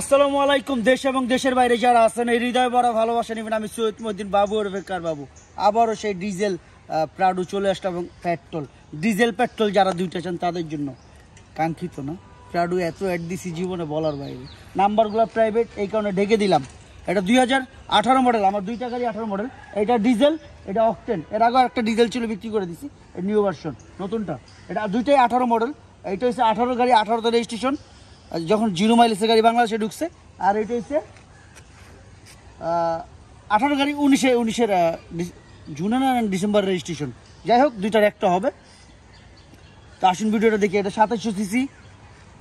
আসসালামু আলাইকুম দেশ এবং দেশের বাইরে যারা আছেন এই হৃদয় বড় ভালোবাসা নেবেন আমি সৈয়দ মদ্দিন বাবু বেকার বাবু আবারও সেই ডিজেল প্রাডু চলে আসলো এবং পেট্রোল ডিজেল পেট্রোল যারা দুইটা চান তাদের জন্য কাঙ্ক্ষিত না প্রাডু এত অ্যাড দিছি জীবনে বলার বাইরে নাম্বারগুলো প্রাইভেট এই কারণে ঢেকে দিলাম এটা দুই হাজার মডেল আমার দুইটা গাড়ি আঠারো মডেল এটা ডিজেল এটা অকটেন এর আগেও একটা ডিজেল ছিল বিক্রি করে দিছি নিউ ভার্সন নতুনটা এটা দুইটাই আঠারো মডেল এইটা হচ্ছে আঠারো গাড়ি আঠারোতে রেজিস্ট্রেশন আচ্ছা, যখন জিরো মাইলেজের গাড়ি বাংলাদেশে ঢুকছে আর এটা হচ্ছে আঠারো গাড়ি উনিশে উনিশের জুনে না ডিসেম্বর রেজিস্ট্রেশন যাই হোক দুইটার একটা হবে তো আসুন ভিডিওটা দেখি এটা সাতাশশো সিসি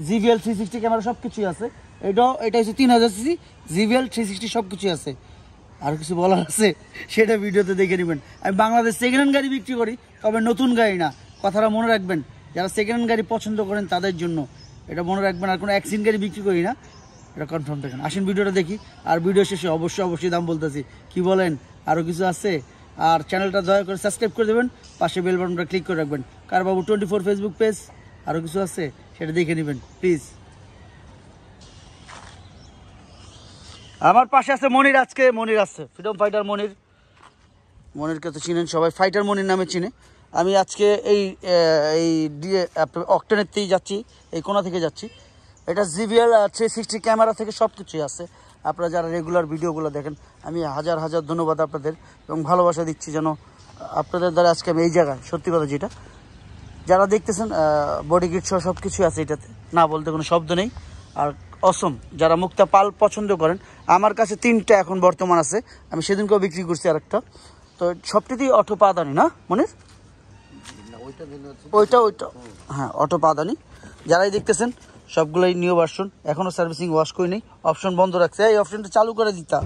জিভিএল থ্রি সিক্সটি ক্যামেরা সব কিছুই আছে এটাও এটা হচ্ছে তিন হাজার সিসি জিভিএল থ্রি সিক্সটি সব কিছুই আছে আর কিছু বলার আছে সেটা ভিডিওতে দেখে নেবেন আমি বাংলাদেশ সেকেন্ড হ্যান্ড গাড়ি বিক্রি করি তবে নতুন গাড়ি না কথাটা মনে রাখবেন যারা সেকেন্ড হ্যান্ড গাড়ি পছন্দ করেন তাদের জন্য এটা মনে রাখবেন আর কোনো অ্যাক্সিন গাড়ি বিক্রি করি না এটা কনফার্ম থাকেন আসেন ভিডিওটা দেখি আর ভিডিও শেষে অবশ্যই অবশ্যই দাম বলতেছি কি বলেন আরও কিছু আছে আর চ্যানেলটা দয়া করে সাবস্ক্রাইব করে দেবেন পাশে বেল বাটনটা ক্লিক করে রাখবেন কারবাবু টোয়েন্টি ফোর ফেসবুক পেজ আরও কিছু আছে সেটা দেখে নেবেন প্লিজ আমার পাশে আছে মনির আজকে মনির আছে ফ্রিডম ফাইটার মনির মনিরকে তো চিনেন সবাই ফাইটার মনির নামে চিনে আমি আজকে এই এই ডিএ অক্টেনের থেকেই যাচ্ছি এই কোনা থেকে যাচ্ছি এটা জিভিএল থ্রি সিক্সটি ক্যামেরা থেকে সব কিছুই আছে আপনারা যারা রেগুলার ভিডিওগুলো দেখেন আমি হাজার হাজার ধন্যবাদ আপনাদের এবং ভালোবাসা দিচ্ছি যেন আপনাদের দ্বারা আজকে আমি এই জায়গায় সত্যি কথা যেটা যারা দেখতেছেন বডি গিট সহ সব কিছুই আছে এটাতে না বলতে কোনো শব্দ নেই আর অসম যারা মুক্তা পাল পছন্দ করেন আমার কাছে তিনটা এখন বর্তমান আছে আমি সেদিনকেও বিক্রি করছি আরেকটা তো সবটিতেই অটো পাদানি না মনে ওইটা ওইটা হ্যাঁ অটো পাদানি যারাই দেখতেছেন সবগুলোই নিউ ভার্সন এখনও সার্ভিসিং ওয়াশ করিনি অপশন বন্ধ রাখছে এই অপশনটা চালু করে দিতা